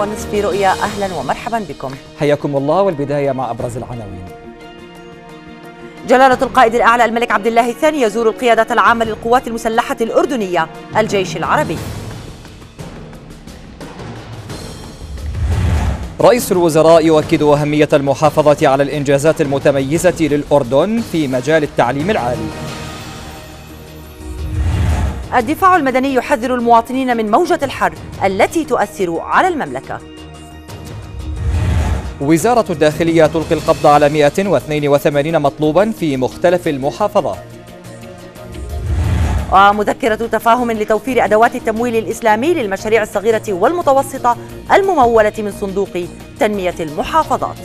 ونصف رؤيا أهلا ومرحبا بكم حياكم الله والبداية مع أبرز العناوين جلالة القائد الأعلى الملك عبد الله الثاني يزور القيادة العامة للقوات المسلحة الأردنية الجيش العربي رئيس الوزراء يؤكد أهمية المحافظة على الإنجازات المتميزة للأردن في مجال التعليم العالي الدفاع المدني يحذر المواطنين من موجة الحر التي تؤثر على المملكة وزارة الداخلية تلقي القبض على 182 مطلوبا في مختلف المحافظات ومذكرة تفاهم لتوفير أدوات التمويل الإسلامي للمشاريع الصغيرة والمتوسطة الممولة من صندوق تنمية المحافظات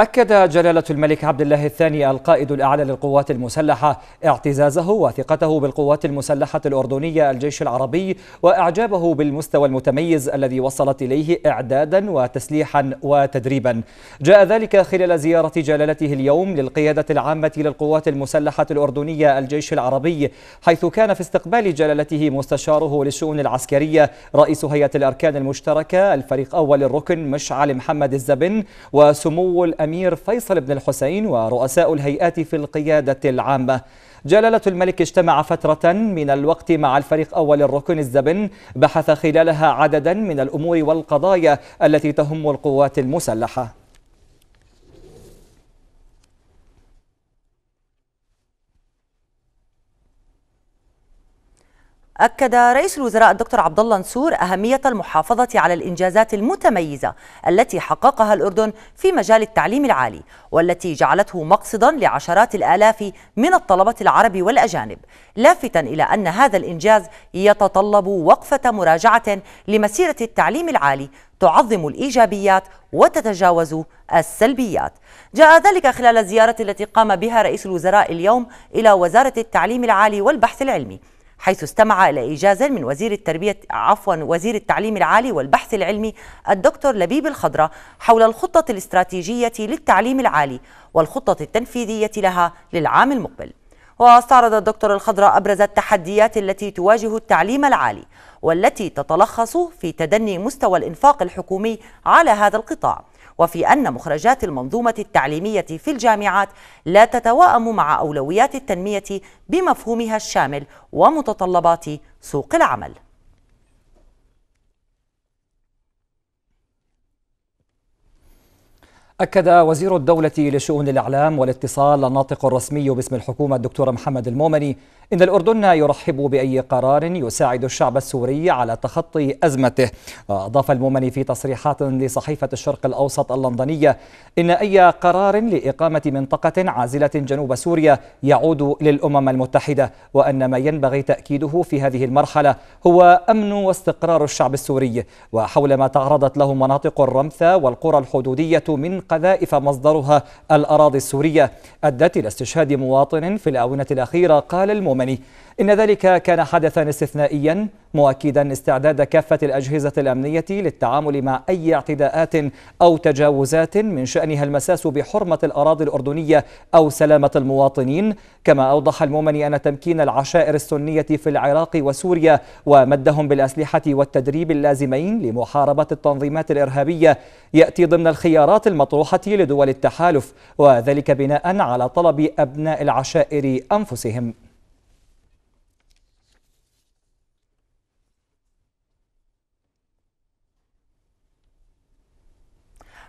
أكد جلالة الملك عبد الله الثاني القائد الأعلى للقوات المسلحة اعتزازه وثقته بالقوات المسلحة الأردنية الجيش العربي وإعجابه بالمستوى المتميز الذي وصلت إليه إعدادا وتسليحا وتدريبا جاء ذلك خلال زيارة جلالته اليوم للقيادة العامة للقوات المسلحة الأردنية الجيش العربي حيث كان في استقبال جلالته مستشاره للشؤون العسكرية رئيس هيئة الأركان المشتركة الفريق أول الركن مشعل محمد الزبن وسمو الأمير فيصل بن الحسين ورؤساء الهيئات في القيادة العامة جلالة الملك اجتمع فترة من الوقت مع الفريق أول الركن الزبن بحث خلالها عددا من الأمور والقضايا التي تهم القوات المسلحة أكد رئيس الوزراء الدكتور عبد الله نسور أهمية المحافظة على الإنجازات المتميزة التي حققها الأردن في مجال التعليم العالي والتي جعلته مقصدا لعشرات الآلاف من الطلبة العرب والأجانب لافتا إلى أن هذا الإنجاز يتطلب وقفة مراجعة لمسيرة التعليم العالي تعظم الإيجابيات وتتجاوز السلبيات جاء ذلك خلال الزيارة التي قام بها رئيس الوزراء اليوم إلى وزارة التعليم العالي والبحث العلمي حيث استمع إلى إيجاز من وزير التربية عفوا وزير التعليم العالي والبحث العلمي الدكتور لبيب الخضرة حول الخطة الاستراتيجية للتعليم العالي والخطة التنفيذية لها للعام المقبل واستعرض الدكتور الخضرة أبرز التحديات التي تواجه التعليم العالي والتي تتلخص في تدني مستوى الإنفاق الحكومي على هذا القطاع وفي أن مخرجات المنظومة التعليمية في الجامعات لا تتواءم مع أولويات التنمية بمفهومها الشامل ومتطلبات سوق العمل أكد وزير الدولة لشؤون الإعلام والاتصال الناطق الرسمي باسم الحكومة الدكتور محمد المومني إن الأردن يرحب بأي قرار يساعد الشعب السوري على تخطي أزمته أضاف المومني في تصريحات لصحيفة الشرق الأوسط اللندنية إن أي قرار لإقامة منطقة عازلة جنوب سوريا يعود للأمم المتحدة وأن ما ينبغي تأكيده في هذه المرحلة هو أمن واستقرار الشعب السوري وحول ما تعرضت له مناطق الرمثة والقرى الحدودية من قذائف مصدرها الأراضي السورية أدت إلى استشهاد مواطن في الآونة الأخيرة قال المؤمني إن ذلك كان حدثا استثنائيا مؤكدا استعداد كافة الأجهزة الأمنية للتعامل مع أي اعتداءات أو تجاوزات من شأنها المساس بحرمة الأراضي الأردنية أو سلامة المواطنين كما أوضح المؤمني أن تمكين العشائر السنية في العراق وسوريا ومدهم بالأسلحة والتدريب اللازمين لمحاربة التنظيمات الإرهابية يأتي ضمن الخيارات المطروحة لدول التحالف وذلك بناء على طلب أبناء العشائر أنفسهم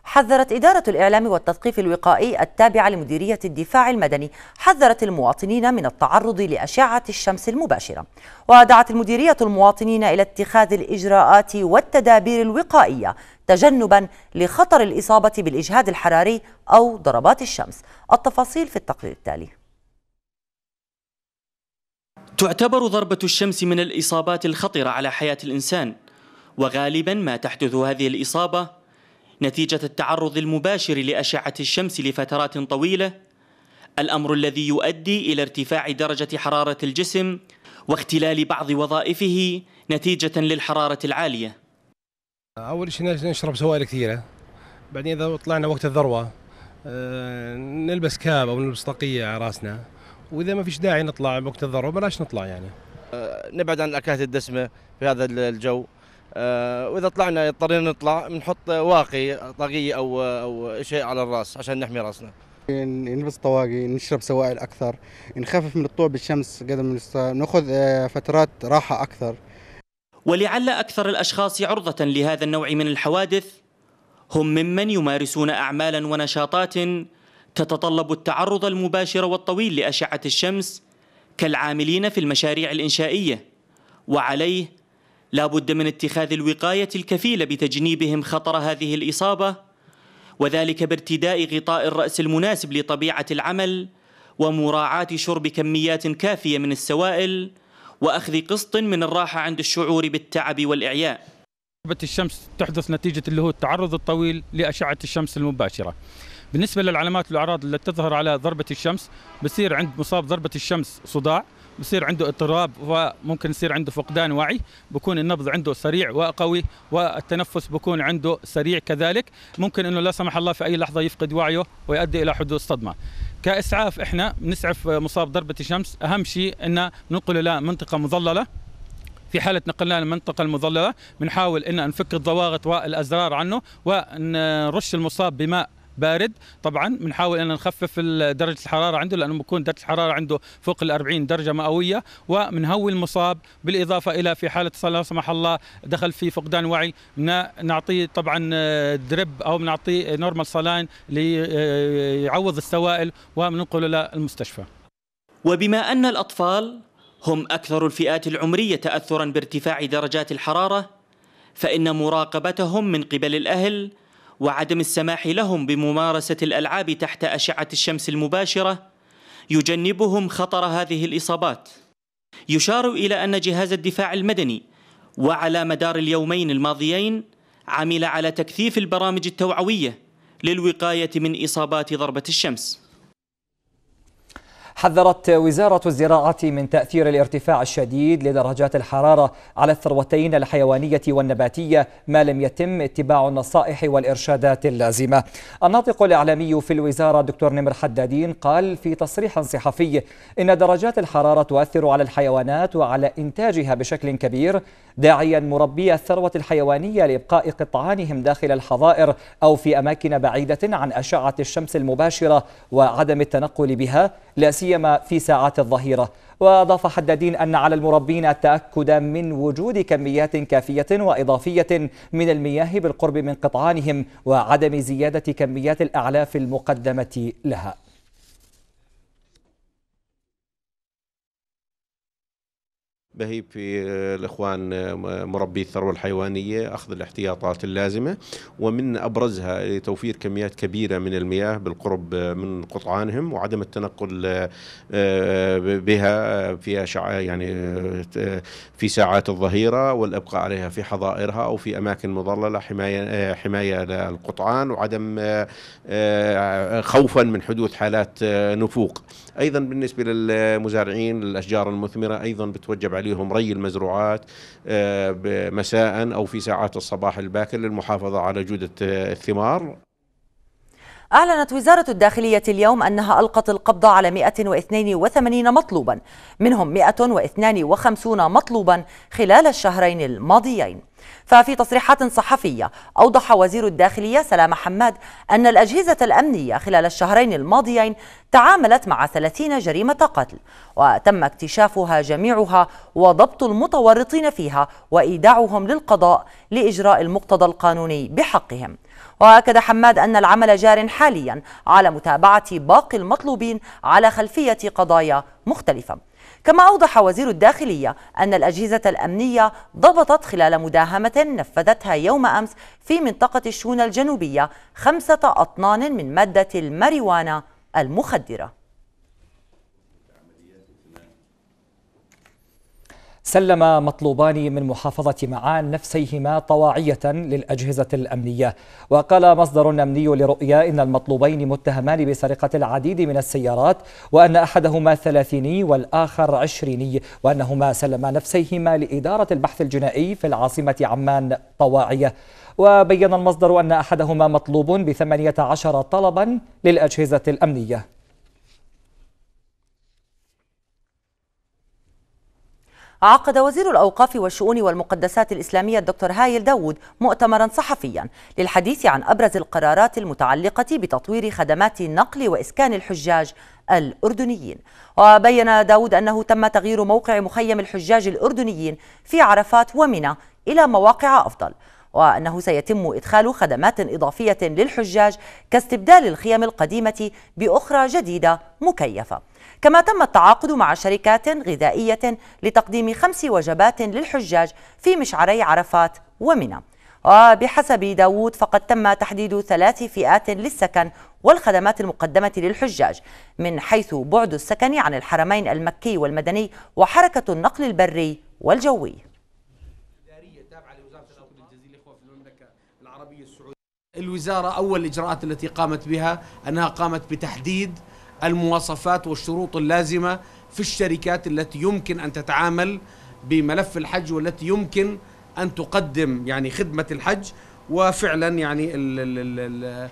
حذرت إدارة الإعلام والتثقيف الوقائي التابعة لمديرية الدفاع المدني حذرت المواطنين من التعرض لأشعة الشمس المباشرة ودعت المديرية المواطنين إلى اتخاذ الإجراءات والتدابير الوقائية تجنبا لخطر الإصابة بالإجهاد الحراري أو ضربات الشمس التفاصيل في التقرير التالي تعتبر ضربة الشمس من الإصابات الخطرة على حياة الإنسان وغالبا ما تحدث هذه الإصابة نتيجة التعرض المباشر لأشعة الشمس لفترات طويلة الأمر الذي يؤدي إلى ارتفاع درجة حرارة الجسم واختلال بعض وظائفه نتيجة للحرارة العالية أول شيء نشرب سوائل كثيرة بعدين إذا طلعنا وقت الذروة آه، نلبس كاب أو نلبس طاقية على راسنا وإذا ما فيش داعي نطلع وقت الذروة بلاش نطلع يعني آه، نبعد عن الأكلات الدسمة في هذا الجو آه، واذا طلعنا اضطرينا نطلع بنحط واقي طاقيه او او شيء على الراس عشان نحمي راسنا نلبس طواقي نشرب سوائل اكثر نخفف من الطوع بالشمس قدر ما نستطيع ناخذ آه، فترات راحه اكثر ولعل اكثر الاشخاص عرضه لهذا النوع من الحوادث هم ممن يمارسون اعمالا ونشاطات تتطلب التعرض المباشر والطويل لاشعه الشمس كالعاملين في المشاريع الانشائيه وعليه لا بد من اتخاذ الوقاية الكفيلة بتجنيبهم خطر هذه الإصابة وذلك بارتداء غطاء الرأس المناسب لطبيعة العمل ومراعاة شرب كميات كافية من السوائل وأخذ قسط من الراحة عند الشعور بالتعب والإعياء ضربة الشمس تحدث نتيجة اللي هو التعرض الطويل لأشعة الشمس المباشرة بالنسبة للعلامات والأعراض اللي تظهر على ضربة الشمس بصير عند مصاب ضربة الشمس صداع بصير عنده اضطراب وممكن يصير عنده فقدان وعي بكون النبض عنده سريع وقوي والتنفس بكون عنده سريع كذلك ممكن انه لا سمح الله في اي لحظه يفقد وعيه ويؤدي الى حدوث صدمه كاسعاف احنا بنسعف مصاب ضربه الشمس اهم شيء ان ننقله لمنطقه مظلله في حالة نقلناه للمنطقة المظللة بنحاول أن نفك الضواغط والأزرار عنه ونرش المصاب بماء بارد طبعا بنحاول ان نخفف درجه الحراره عنده لانه بكون درجه الحراره عنده فوق ال 40 درجه مئويه ومنهوي المصاب بالاضافه الى في حاله لا سمح الله دخل في فقدان وعي نعطيه طبعا درب آه، او بنعطيه نورمال صلاين ليعوض السوائل وبننقله للمستشفى وبما ان الاطفال هم اكثر الفئات العمريه تاثرا بارتفاع درجات الحراره فان مراقبتهم من قبل الاهل وعدم السماح لهم بممارسة الألعاب تحت أشعة الشمس المباشرة يجنبهم خطر هذه الإصابات يشار إلى أن جهاز الدفاع المدني وعلى مدار اليومين الماضيين عمل على تكثيف البرامج التوعوية للوقاية من إصابات ضربة الشمس حذرت وزارة الزراعة من تأثير الارتفاع الشديد لدرجات الحرارة على الثروتين الحيوانية والنباتية ما لم يتم اتباع النصائح والإرشادات اللازمة الناطق الإعلامي في الوزارة دكتور نمر حدادين قال في تصريح صحفي إن درجات الحرارة تؤثر على الحيوانات وعلى إنتاجها بشكل كبير داعيا مربي الثروة الحيوانية لإبقاء قطعانهم داخل الحظائر أو في أماكن بعيدة عن أشعة الشمس المباشرة وعدم التنقل بها لا سيما في ساعات الظهيرة وأضاف حدادين أن على المربين التأكد من وجود كميات كافية وإضافية من المياه بالقرب من قطعانهم وعدم زيادة كميات الأعلاف المقدمة لها بهيب في آه، الاخوان آه، مربي الثروه الحيوانيه اخذ الاحتياطات اللازمه ومن ابرزها توفير كميات كبيره من المياه بالقرب آه، من قطعانهم وعدم التنقل بها في يعني في ساعات الظهيره والابقاء عليها في حظائرها او في اماكن مظلله حمايه حمايه للقطعان وعدم خوفا من حدوث حالات نفوق ايضا بالنسبه للمزارعين الاشجار المثمره ايضا بتوجب عليهم عليهم ري المزروعات آه، مساء أو في ساعات الصباح الباكر للمحافظة على جودة آه، الثمار أعلنت وزارة الداخلية اليوم أنها ألقت القبض على 182 مطلوبا منهم 152 مطلوبا خلال الشهرين الماضيين ففي تصريحات صحفية أوضح وزير الداخلية سلام حماد أن الأجهزة الأمنية خلال الشهرين الماضيين تعاملت مع 30 جريمة قتل وتم اكتشافها جميعها وضبط المتورطين فيها وإيداعهم للقضاء لإجراء المقتضى القانوني بحقهم وأكد حماد أن العمل جار حاليا على متابعة باقي المطلوبين على خلفية قضايا مختلفة كما أوضح وزير الداخلية أن الأجهزة الأمنية ضبطت خلال مداهمة نفذتها يوم أمس في منطقة الشونة الجنوبية خمسة أطنان من مادة الماريوانا المخدرة سلم مطلوبان من محافظة معان نفسيهما طواعية للأجهزة الأمنية وقال مصدر أمني لرؤيا إن المطلوبين متهمان بسرقة العديد من السيارات وأن أحدهما ثلاثيني والآخر عشريني وأنهما سلما نفسيهما لإدارة البحث الجنائي في العاصمة عمان طواعية وبين المصدر أن أحدهما مطلوب بثمانية عشر طلبا للأجهزة الأمنية عقد وزير الأوقاف والشؤون والمقدسات الإسلامية الدكتور هايل داوود مؤتمرا صحفيا للحديث عن أبرز القرارات المتعلقة بتطوير خدمات نقل وإسكان الحجاج الأردنيين وبين داود أنه تم تغيير موقع مخيم الحجاج الأردنيين في عرفات ومنى إلى مواقع أفضل وأنه سيتم إدخال خدمات إضافية للحجاج كاستبدال الخيم القديمة بأخرى جديدة مكيفة كما تم التعاقد مع شركات غذائية لتقديم خمس وجبات للحجاج في مشعري عرفات ومنى وبحسب داوود فقد تم تحديد ثلاث فئات للسكن والخدمات المقدمة للحجاج من حيث بعد السكن عن الحرمين المكي والمدني وحركة النقل البري والجوي الوزارة أول الإجراءات التي قامت بها أنها قامت بتحديد المواصفات والشروط اللازمة في الشركات التي يمكن أن تتعامل بملف الحج والتي يمكن أن تقدم يعني خدمة الحج وفعلا يعني الـ الـ الـ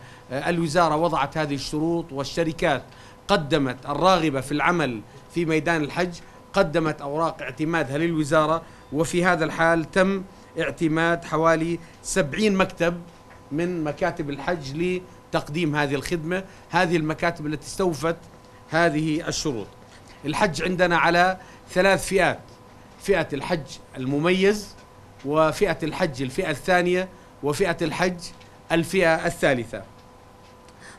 الوزارة وضعت هذه الشروط والشركات قدمت الراغبة في العمل في ميدان الحج قدمت أوراق اعتمادها للوزارة وفي هذا الحال تم اعتماد حوالي 70 مكتب من مكاتب الحج لتقديم هذه الخدمة هذه المكاتب التي استوفت هذه الشروط الحج عندنا على ثلاث فئات فئة الحج المميز وفئة الحج الفئة الثانية وفئة الحج الفئة الثالثة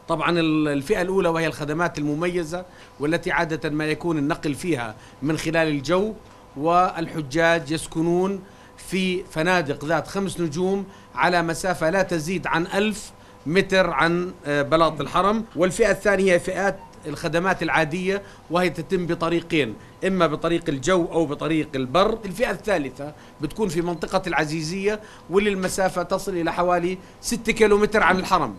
طبعا الفئة الأولى وهي الخدمات المميزة والتي عادة ما يكون النقل فيها من خلال الجو والحجاج يسكنون في فنادق ذات خمس نجوم على مسافة لا تزيد عن ألف متر عن آه، بلاط الحرم والفئة الثانية هي فئات الخدمات العادية وهي تتم بطريقين إما بطريق الجو أو بطريق البر الفئة الثالثة بتكون في منطقة العزيزية واللي المسافة تصل إلى حوالي 6 كيلومتر عن الحرم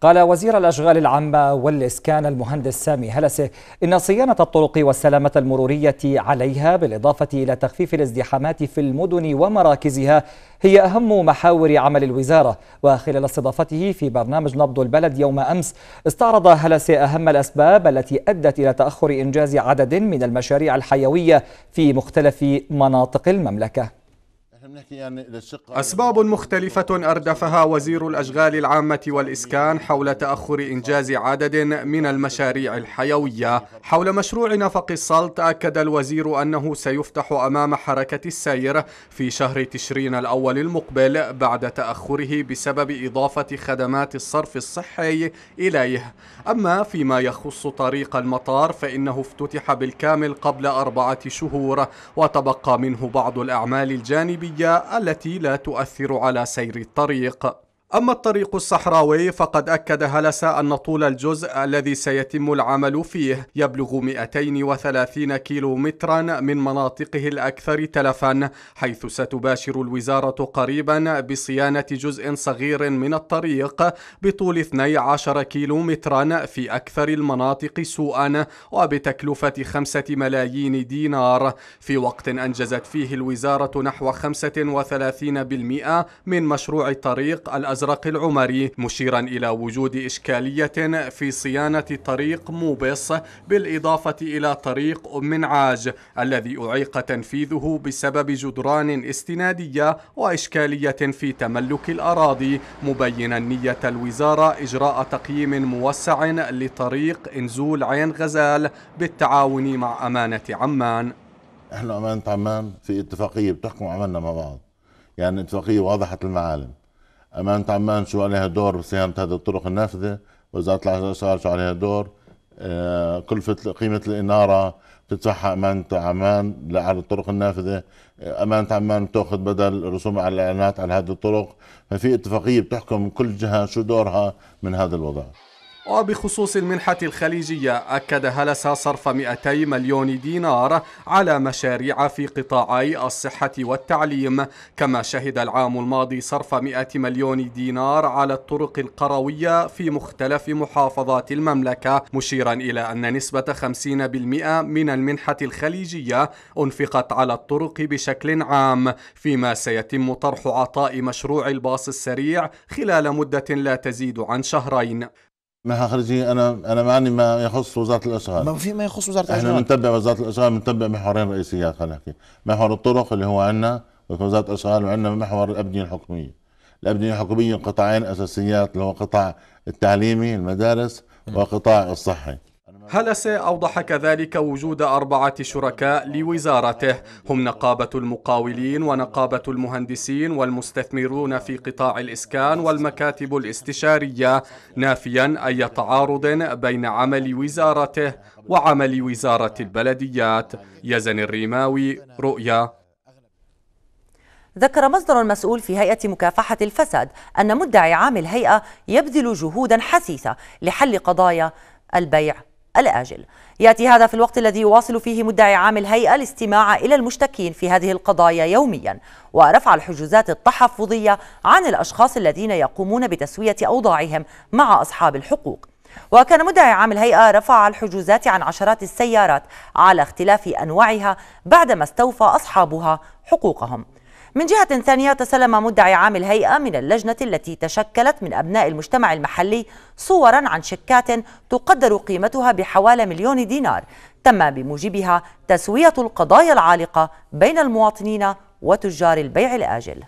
قال وزير الأشغال العامة والإسكان المهندس سامي هلسه إن صيانة الطرق والسلامة المرورية عليها بالإضافة إلى تخفيف الازدحامات في المدن ومراكزها هي أهم محاور عمل الوزارة وخلال استضافته في برنامج نبض البلد يوم أمس استعرض هلسه أهم الأسباب التي أدت إلى تأخر إنجاز عدد من المشاريع الحيوية في مختلف مناطق المملكة يعني أسباب مختلفة أردفها وزير الأشغال العامة والإسكان حول تأخر إنجاز عدد من المشاريع الحيوية حول مشروع نفق السلط أكد الوزير أنه سيفتح أمام حركة السير في شهر تشرين الأول المقبل بعد تأخره بسبب إضافة خدمات الصرف الصحي إليه أما فيما يخص طريق المطار فإنه افتتح بالكامل قبل أربعة شهور وتبقى منه بعض الأعمال الجانبية الجوية التي لا تؤثر على سير الطريق أما الطريق الصحراوي فقد أكد هلس أن طول الجزء الذي سيتم العمل فيه يبلغ 230 كيلو مترا من مناطقه الأكثر تلفا حيث ستباشر الوزارة قريبا بصيانة جزء صغير من الطريق بطول 12 كيلو مترا في أكثر المناطق سوءا وبتكلفة 5 ملايين دينار في وقت أنجزت فيه الوزارة نحو 35% من مشروع الطريق الأزرق الأزرق العمري مشيرا إلى وجود إشكالية في صيانة طريق موبس بالإضافة إلى طريق أم عاج الذي أعيق تنفيذه بسبب جدران استنادية وإشكالية في تملك الأراضي مبينا نية الوزارة إجراء تقييم موسع لطريق إنزول عين غزال بالتعاون مع أمانة عمان احنا امانه عمان في اتفاقيه بتحكم عملنا مع بعض يعني اتفاقيه واضحه المعالم امانه عمان شو عليها دور بصيانه هذه الطرق النافذه وزاره الاعصار شو عليها دور آه كلفه قيمه الاناره بتدفعها امانه عمان على الطرق النافذه آه، امانه عمان بتاخذ بدل رسوم على الاعلانات على هذه الطرق ففي اتفاقيه بتحكم كل جهه شو دورها من هذا الوضع وبخصوص المنحة الخليجية أكد هلسة صرف 200 مليون دينار على مشاريع في قطاعي الصحة والتعليم كما شهد العام الماضي صرف 100 مليون دينار على الطرق القروية في مختلف محافظات المملكة مشيرا إلى أن نسبة 50% من المنحة الخليجية أنفقت على الطرق بشكل عام فيما سيتم طرح عطاء مشروع الباص السريع خلال مدة لا تزيد عن شهرين منحة خارجية أنا أنا معني ما يخص وزارة الأشغال ما في ما يخص وزارة الأشغال احنا بنتبع وزارة الأشغال بنتبع محورين رئيسيات خلينا نحكي محور الطرق اللي هو عندنا وزارة الأشغال وعندنا محور الأبنية الحكومية الأبنية الحكومية قطاعين أساسيات اللي هو قطاع التعليمي المدارس وقطاع الصحي هلس أوضح كذلك وجود أربعة شركاء لوزارته هم نقابة المقاولين ونقابة المهندسين والمستثمرون في قطاع الإسكان والمكاتب الاستشارية نافيا أي تعارض بين عمل وزارته وعمل وزارة البلديات يزن الريماوي رؤيا ذكر مصدر مسؤول في هيئة مكافحة الفساد أن مدعي عام الهيئة يبذل جهودا حثيثة لحل قضايا البيع الآجل يأتي هذا في الوقت الذي يواصل فيه مدعي عام الهيئة الاستماع إلى المشتكين في هذه القضايا يوميا ورفع الحجوزات التحفظية عن الأشخاص الذين يقومون بتسوية أوضاعهم مع أصحاب الحقوق وكان مدعي عام الهيئة رفع الحجوزات عن عشرات السيارات على اختلاف أنواعها بعدما استوفى أصحابها حقوقهم من جهة ثانية تسلم مدعي عام الهيئة من اللجنة التي تشكلت من أبناء المجتمع المحلي صورا عن شيكات تقدر قيمتها بحوالي مليون دينار تم بموجبها تسوية القضايا العالقة بين المواطنين وتجار البيع الآجل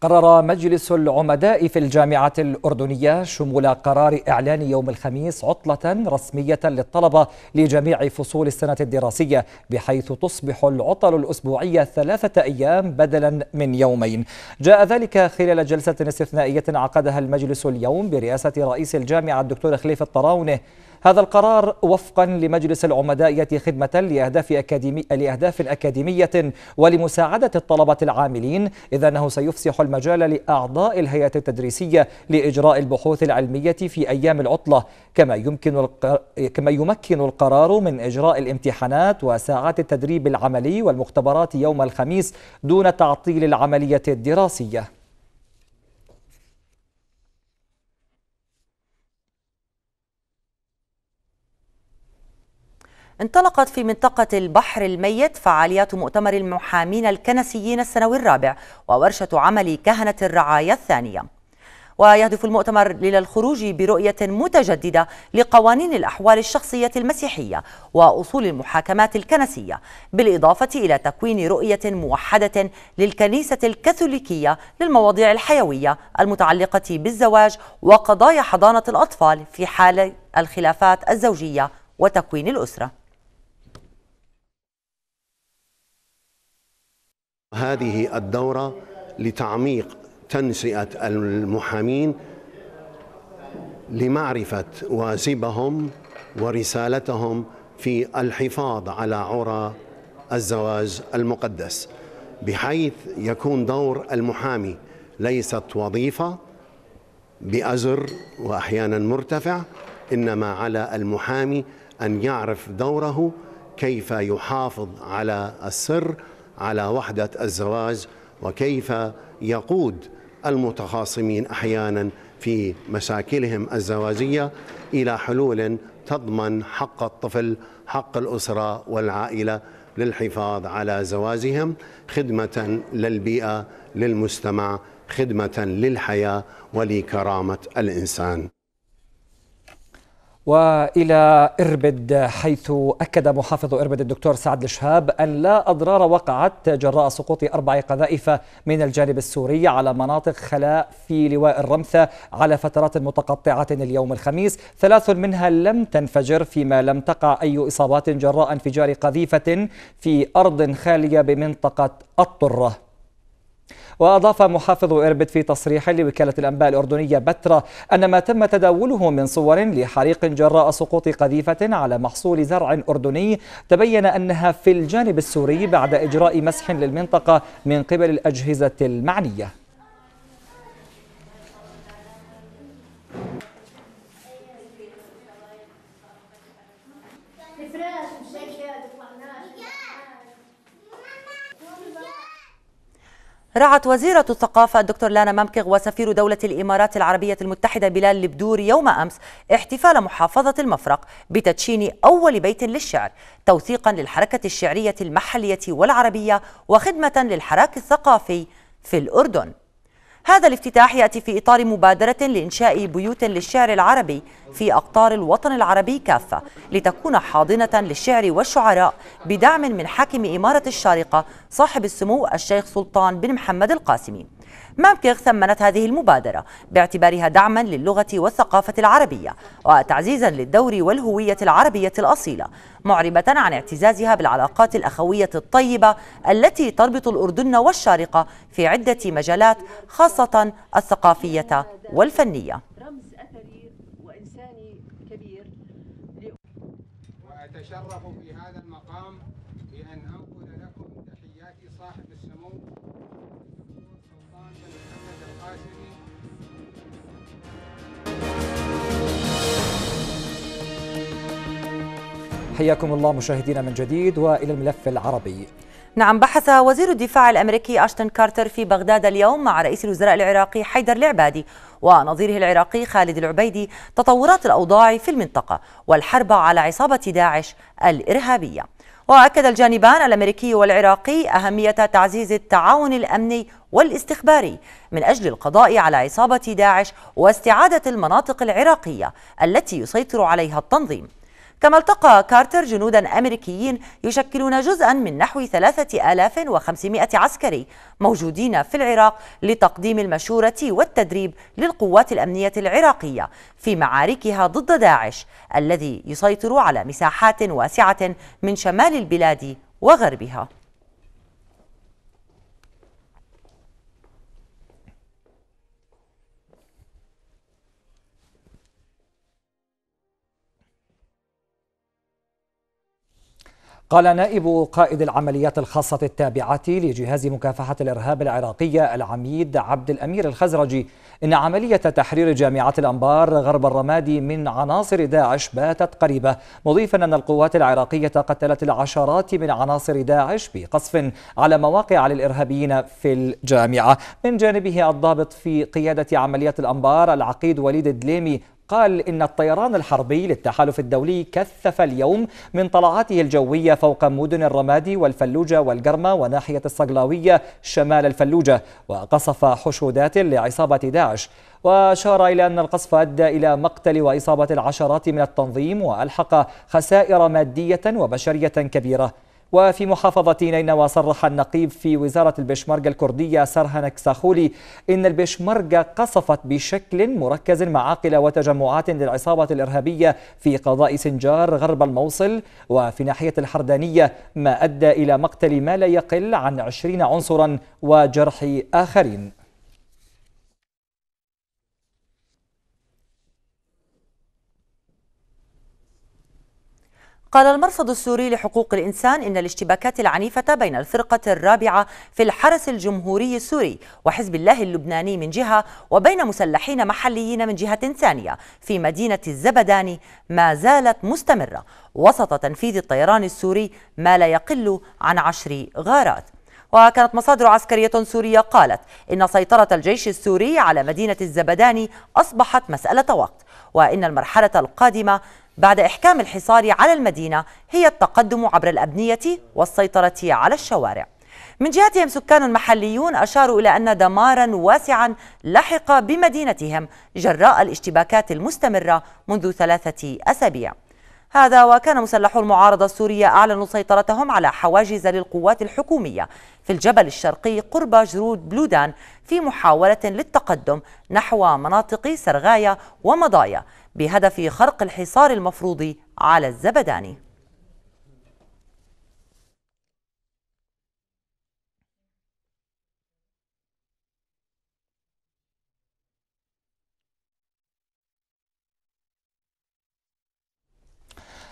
قرر مجلس العمداء في الجامعة الأردنية شمول قرار إعلان يوم الخميس عطلة رسمية للطلبة لجميع فصول السنة الدراسية بحيث تصبح العطل الأسبوعية ثلاثة أيام بدلا من يومين جاء ذلك خلال جلسة استثنائية عقدها المجلس اليوم برئاسة رئيس الجامعة الدكتور خليفة الطراونه هذا القرار وفقا لمجلس العمداء يأتي خدمة لأهداف, أكاديمي لأهداف أكاديمية ولمساعدة الطلبة العاملين إذ أنه سيفسح المجال لأعضاء الهيئة التدريسية لإجراء البحوث العلمية في أيام العطلة كما يمكن كما يمكن القرار من إجراء الامتحانات وساعات التدريب العملي والمختبرات يوم الخميس دون تعطيل العملية الدراسية انطلقت في منطقة البحر الميت فعاليات مؤتمر المحامين الكنسيين السنوي الرابع وورشة عمل كهنة الرعاية الثانية ويهدف المؤتمر إلى الخروج برؤية متجددة لقوانين الأحوال الشخصية المسيحية وأصول المحاكمات الكنسية بالإضافة إلى تكوين رؤية موحدة للكنيسة الكاثوليكية للمواضيع الحيوية المتعلقة بالزواج وقضايا حضانة الأطفال في حال الخلافات الزوجية وتكوين الأسرة هذه الدورة لتعميق تنسئة المحامين لمعرفة واجبهم ورسالتهم في الحفاظ على عرى الزواج المقدس بحيث يكون دور المحامي ليست وظيفة بأجر وأحيانا مرتفع إنما على المحامي أن يعرف دوره كيف يحافظ على السر على وحدة الزواج وكيف يقود المتخاصمين أحيانا في مشاكلهم الزواجية إلى حلول تضمن حق الطفل حق الأسرة والعائلة للحفاظ على زواجهم خدمة للبيئة للمجتمع خدمة للحياة ولكرامة الإنسان والى اربد حيث اكد محافظ اربد الدكتور سعد الشهاب ان لا اضرار وقعت جراء سقوط اربع قذائف من الجانب السوري على مناطق خلاء في لواء الرمثه على فترات متقطعه اليوم الخميس، ثلاث منها لم تنفجر فيما لم تقع اي اصابات جراء انفجار قذيفه في ارض خاليه بمنطقه الطره. وأضاف محافظ إربد في تصريح لوكالة الأنباء الأردنية بترا أن ما تم تداوله من صور لحريق جراء سقوط قذيفة على محصول زرع أردني تبين أنها في الجانب السوري بعد إجراء مسح للمنطقة من قبل الأجهزة المعنية رعت وزيرة الثقافة الدكتور لانا ممكغ وسفير دولة الإمارات العربية المتحدة بلال البدور يوم أمس احتفال محافظة المفرق بتدشين أول بيت للشعر توثيقا للحركة الشعرية المحلية والعربية وخدمة للحراك الثقافي في الأردن هذا الافتتاح يأتي في إطار مبادرة لإنشاء بيوت للشعر العربي في أقطار الوطن العربي كافة لتكون حاضنة للشعر والشعراء بدعم من حاكم إمارة الشارقة صاحب السمو الشيخ سلطان بن محمد القاسمي مامكيغ ثمنت هذه المبادرة باعتبارها دعما للغة والثقافة العربية وتعزيزا للدور والهوية العربية الأصيلة معربة عن اعتزازها بالعلاقات الأخوية الطيبة التي تربط الأردن والشارقة في عدة مجالات خاصة الثقافية والفنية أتشرف في هذا المقام حياكم الله مشاهدينا من جديد والى الملف العربي نعم بحث وزير الدفاع الامريكي اشتن كارتر في بغداد اليوم مع رئيس الوزراء العراقي حيدر العبادي ونظيره العراقي خالد العبيدي تطورات الاوضاع في المنطقه والحرب على عصابه داعش الارهابيه واكد الجانبان الامريكي والعراقي اهميه تعزيز التعاون الامني والاستخباري من اجل القضاء على عصابه داعش واستعاده المناطق العراقيه التي يسيطر عليها التنظيم كما التقى كارتر جنودا أمريكيين يشكلون جزءا من نحو 3500 عسكري موجودين في العراق لتقديم المشورة والتدريب للقوات الأمنية العراقية في معاركها ضد داعش الذي يسيطر على مساحات واسعة من شمال البلاد وغربها قال نائب قائد العمليات الخاصة التابعة لجهاز مكافحة الإرهاب العراقية العميد عبد الأمير الخزرجي إن عملية تحرير جامعة الأنبار غرب الرمادي من عناصر داعش باتت قريبة مضيفا أن القوات العراقية قتلت العشرات من عناصر داعش بقصف على مواقع للإرهابيين في الجامعة من جانبه الضابط في قيادة عملية الأنبار العقيد وليد الدليمي قال إن الطيران الحربي للتحالف الدولي كثف اليوم من طلعاته الجوية فوق مدن الرمادي والفلوجة والقرمة وناحية الصقلاوية شمال الفلوجة وقصف حشودات لعصابة داعش وأشار إلى أن القصف أدى إلى مقتل وإصابة العشرات من التنظيم وألحق خسائر مادية وبشرية كبيرة وفي محافظة نينوى صرح النقيب في وزارة البشمركة الكردية سرهنك ساخولي إن البشمركة قصفت بشكل مركز معاقل وتجمعات للعصابة الإرهابية في قضاء سنجار غرب الموصل وفي ناحية الحردانية ما أدى إلى مقتل ما لا يقل عن 20 عنصرا وجرح آخرين قال المرصد السوري لحقوق الإنسان إن الاشتباكات العنيفة بين الفرقة الرابعة في الحرس الجمهوري السوري وحزب الله اللبناني من جهة وبين مسلحين محليين من جهة ثانية في مدينة الزبداني ما زالت مستمرة وسط تنفيذ الطيران السوري ما لا يقل عن عشر غارات وكانت مصادر عسكرية سورية قالت إن سيطرة الجيش السوري على مدينة الزبداني أصبحت مسألة وقت وإن المرحلة القادمة بعد إحكام الحصار على المدينة هي التقدم عبر الأبنية والسيطرة على الشوارع من جهتهم سكان محليون أشاروا إلى أن دمارا واسعا لحق بمدينتهم جراء الاشتباكات المستمرة منذ ثلاثة أسابيع هذا وكان مسلحو المعارضة السورية أعلنوا سيطرتهم على حواجز للقوات الحكومية في الجبل الشرقي قرب جرود بلودان في محاولة للتقدم نحو مناطق سرغايا ومضايا بهدف خرق الحصار المفروض على الزبداني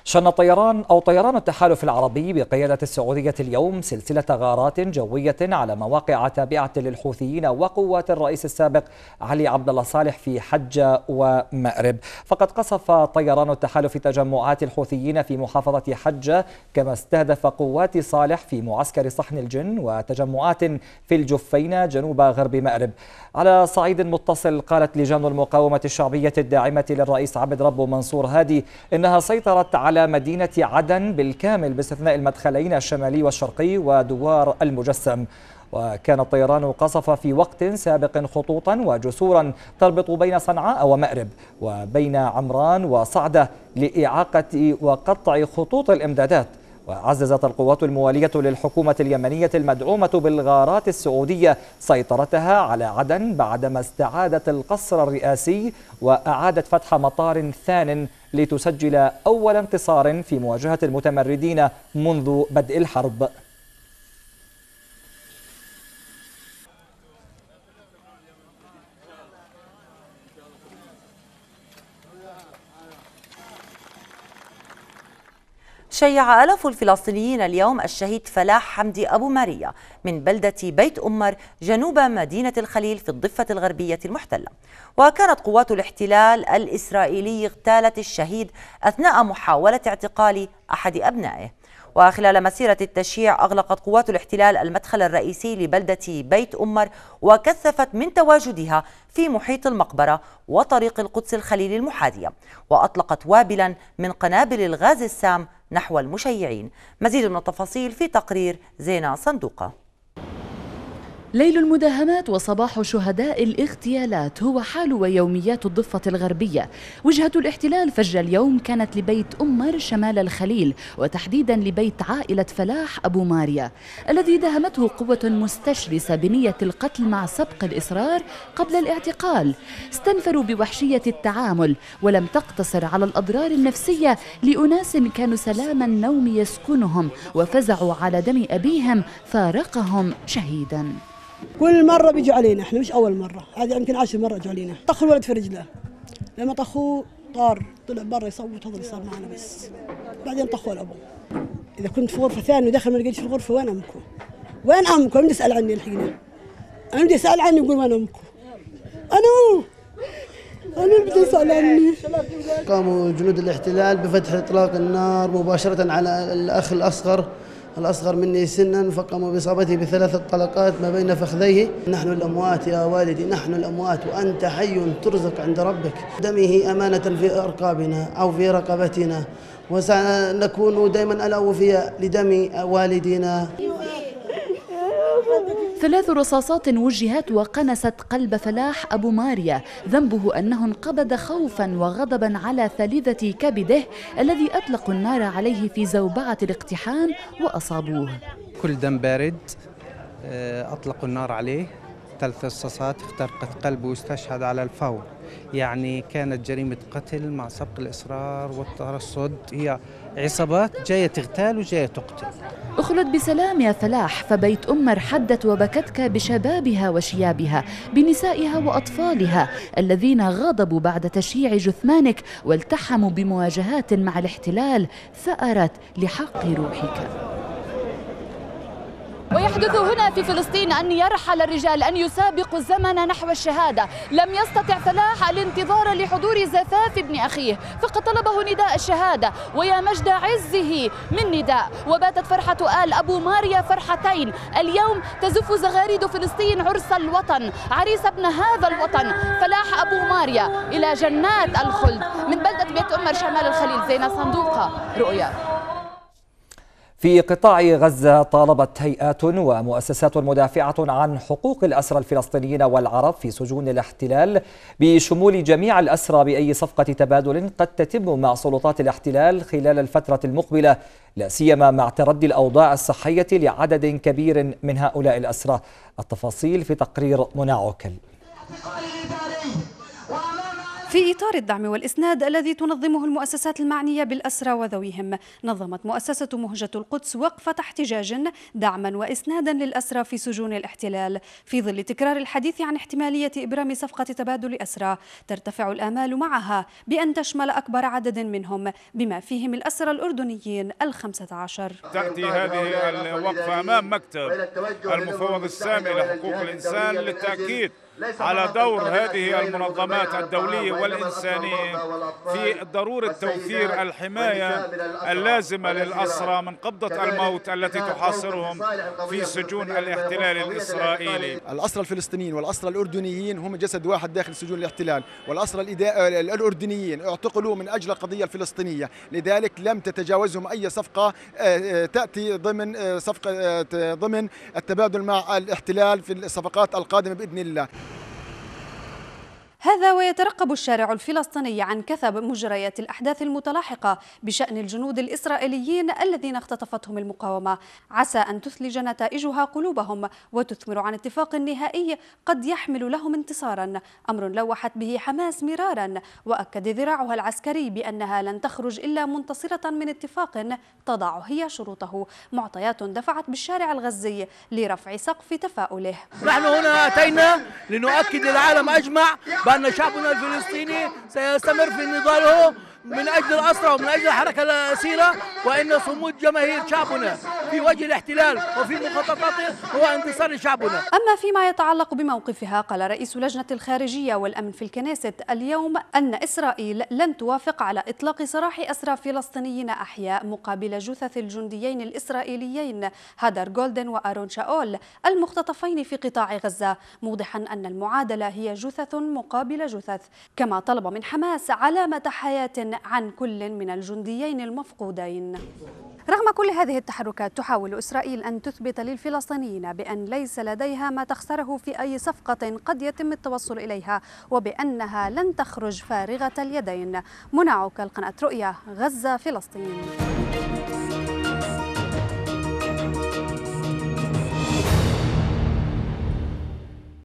شن طيران أو طيران التحالف العربي بقيادة السعودية اليوم سلسلة غارات جوية على مواقع تابعة للحوثيين وقوات الرئيس السابق علي عبد الله صالح في حجة ومأرب فقد قصف طيران التحالف تجمعات الحوثيين في محافظة حجة كما استهدف قوات صالح في معسكر صحن الجن وتجمعات في الجفين جنوب غرب مأرب على صعيد متصل قالت لجان المقاومة الشعبية الداعمة للرئيس عبد ربه منصور هادي إنها سيطرت على مدينة عدن بالكامل باستثناء المدخلين الشمالي والشرقي ودوار المجسم وكان الطيران قصف في وقت سابق خطوطا وجسورا تربط بين صنعاء ومأرب وبين عمران وصعدة لإعاقة وقطع خطوط الإمدادات وعززت القوات الموالية للحكومة اليمنية المدعومة بالغارات السعودية سيطرتها على عدن بعدما استعادت القصر الرئاسي وأعادت فتح مطار ثان لتسجل أول انتصار في مواجهة المتمردين منذ بدء الحرب شيع ألاف الفلسطينيين اليوم الشهيد فلاح حمدي أبو ماريا من بلدة بيت أمر جنوب مدينة الخليل في الضفة الغربية المحتلة وكانت قوات الاحتلال الإسرائيلي اغتالت الشهيد أثناء محاولة اعتقال أحد أبنائه وخلال مسيرة التشييع أغلقت قوات الاحتلال المدخل الرئيسي لبلدة بيت أمر وكثفت من تواجدها في محيط المقبرة وطريق القدس الخليل المحاذية وأطلقت وابلا من قنابل الغاز السام نحو المشيعين مزيد من التفاصيل في تقرير زينة صندوقه ليل المداهمات وصباح شهداء الاغتيالات هو حال ويوميات الضفة الغربية وجهة الاحتلال فجر اليوم كانت لبيت أمر شمال الخليل وتحديدا لبيت عائلة فلاح أبو ماريا الذي داهمته قوة مستشرسة بنية القتل مع سبق الإصرار قبل الاعتقال استنفروا بوحشية التعامل ولم تقتصر على الأضرار النفسية لأناس كانوا سلام النوم يسكنهم وفزعوا على دم أبيهم فارقهم شهيدا كل مره بيجوا علينا احنا مش اول مره هذه يمكن عشر مره اجوا علينا طخ الولد في رجله لما طخوه طار طلع برا يصوت هذا اللي صار معنا بس بعدين طخوه الأبو. اذا كنت في غرفه ثانيه ودخل ما لقيتش في الغرفه وين امكم؟ وين امكم؟ بدي اسال عني الحين انا بدي اسال عني يقول وين امكم؟ انا انا بدي اسال عني قاموا جنود الاحتلال بفتح اطلاق النار مباشره على الاخ الاصغر الأصغر مني سنا فقام بإصابته بثلاث طلقات ما بين فخذيه نحن الأموات يا والدي نحن الأموات وأنت حي ترزق عند ربك دمه أمانة في أرقابنا أو في رقبتنا وسنكون دائما الأوفياء لدم والدينا ثلاث رصاصات وجهت وقنست قلب فلاح أبو ماريا ذنبه أنه انقبض خوفا وغضبا على ثالثة كبده الذي أطلقوا النار عليه في زوبعة الاقتحام وأصابوه كل دم بارد آه، أطلقوا النار عليه ثلاث رصاصات اخترقت قلبه واستشهد على الفور يعني كانت جريمة قتل مع سبق الإصرار والترصد هي عصابات جاية تغتال وجاية تقتل اخلد بسلام يا فلاح فبيت أمر حدت وبكتك بشبابها وشيابها بنسائها وأطفالها الذين غضبوا بعد تشييع جثمانك والتحموا بمواجهات مع الاحتلال ثأرت لحق روحك ويحدث هنا في فلسطين أن يرحل الرجال أن يسابقوا الزمن نحو الشهادة لم يستطع فلاح الانتظار لحضور زفاف ابن أخيه فقد طلبه نداء الشهادة ويا مجد عزه من نداء وباتت فرحة آل أبو ماريا فرحتين اليوم تزف زغاريد فلسطين عرس الوطن عريس ابن هذا الوطن فلاح أبو ماريا إلى جنات الخلد من بلدة بيت أمر شمال الخليل زينة صندوقة رؤيا في قطاع غزة طالبت هيئات ومؤسسات مدافعة عن حقوق الأسرى الفلسطينيين والعرب في سجون الاحتلال بشمول جميع الأسرى بأي صفقة تبادل قد تتم مع سلطات الاحتلال خلال الفترة المقبلة لا سيما مع تردي الأوضاع الصحية لعدد كبير من هؤلاء الأسرى التفاصيل في تقرير منى عوكل في إطار الدعم والإسناد الذي تنظمه المؤسسات المعنية بالأسرى وذويهم نظمت مؤسسة مهجة القدس وقفة احتجاج دعما وإسنادا للأسرى في سجون الاحتلال في ظل تكرار الحديث عن احتمالية إبرام صفقة تبادل أسرى ترتفع الآمال معها بأن تشمل أكبر عدد منهم بما فيهم الأسرى الأردنيين الخمسة عشر تأتي هذه الوقفة أمام مكتب المفوض السامي لحقوق الإنسان للتأكيد على دور هذه المنظمات الدولية والإنسانية في ضرورة توفير الحماية اللازمة للأسرى من قبضة الموت التي تحاصرهم في سجون الاحتلال الإسرائيلي الأسرى الفلسطينيين والأسرى الأردنيين هم جسد واحد داخل سجون الاحتلال والأسرى الأردنيين اعتقلوا من أجل القضية الفلسطينية لذلك لم تتجاوزهم أي صفقة آه، آه، تأتي ضمن آه، صفقة ضمن التبادل مع الاحتلال في الصفقات القادمة بإذن الله هذا ويترقب الشارع الفلسطيني عن كثب مجريات الأحداث المتلاحقة بشأن الجنود الإسرائيليين الذين اختطفتهم المقاومة عسى أن تثلج نتائجها قلوبهم وتثمر عن اتفاق نهائي قد يحمل لهم انتصارا أمر لوحت به حماس مرارا وأكد ذراعها العسكري بأنها لن تخرج إلا منتصرة من اتفاق تضع هي شروطه معطيات دفعت بالشارع الغزي لرفع سقف تفاؤله نحن هنا أتينا لنؤكد للعالم أجمع بأن شعبنا الفلسطيني سيستمر في نضاله من اجل الاسرى ومن اجل الحركه الاسيره وان صمود جماهير شعبنا في وجه الاحتلال وفي مخططاته هو انتصار شعبنا. اما فيما يتعلق بموقفها قال رئيس لجنه الخارجيه والامن في الكنيست اليوم ان اسرائيل لن توافق على اطلاق سراح اسرى فلسطينيين احياء مقابل جثث الجنديين الاسرائيليين هادر جولدن وارون شاول المختطفين في قطاع غزه موضحا ان المعادله هي جثث مقابل جثث كما طلب من حماس علامه حياه عن كل من الجنديين المفقودين رغم كل هذه التحركات تحاول إسرائيل أن تثبت للفلسطينيين بأن ليس لديها ما تخسره في أي صفقة قد يتم التوصل إليها وبأنها لن تخرج فارغة اليدين منعك القناة رؤية رؤيا غزة فلسطين